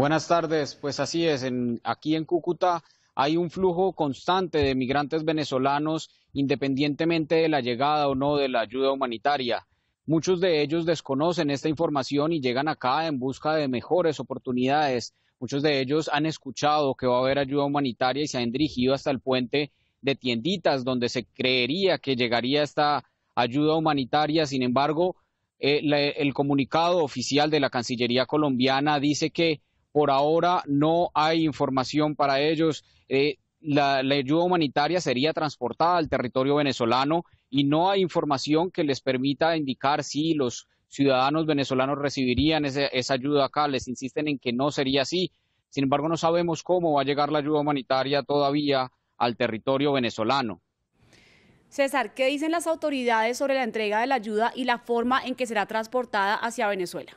Buenas tardes, pues así es, en, aquí en Cúcuta hay un flujo constante de migrantes venezolanos independientemente de la llegada o no de la ayuda humanitaria. Muchos de ellos desconocen esta información y llegan acá en busca de mejores oportunidades. Muchos de ellos han escuchado que va a haber ayuda humanitaria y se han dirigido hasta el puente de tienditas donde se creería que llegaría esta ayuda humanitaria. Sin embargo, eh, el comunicado oficial de la Cancillería colombiana dice que por ahora no hay información para ellos. Eh, la, ayuda humanitaria sería transportada al territorio venezolano y no hay información que les permita indicar si los ciudadanos venezolanos recibirían esa ayuda acá. Les insisten en que no sería así. Sin embargo, no sabemos cómo va a llegar la ayuda humanitaria todavía al territorio venezolano. César, ¿qué dicen las autoridades sobre la entrega de la ayuda y la forma en que será transportada hacia Venezuela?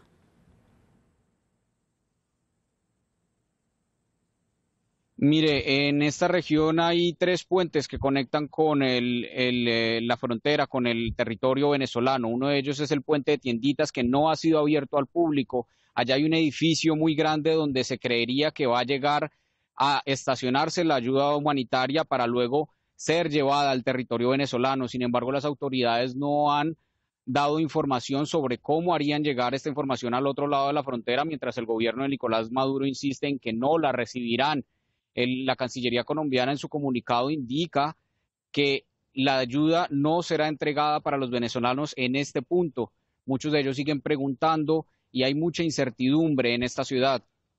Mire, en esta región hay tres puentes que conectan con eh, la frontera, con el territorio venezolano. Uno de ellos es el puente de tienditas que no ha sido abierto al público. Allá hay un edificio muy grande donde se creería que va a llegar a estacionarse la ayuda humanitaria para luego ser llevada al territorio venezolano. Sin embargo, las autoridades no han dado información sobre cómo harían llegar esta información al otro lado de la frontera, mientras el gobierno de Nicolás Maduro insiste en que no la recibirán la Cancillería colombiana en su comunicado indica que la ayuda no será entregada para los venezolanos en este punto. Muchos de ellos siguen preguntando y hay mucha incertidumbre en esta ciudad.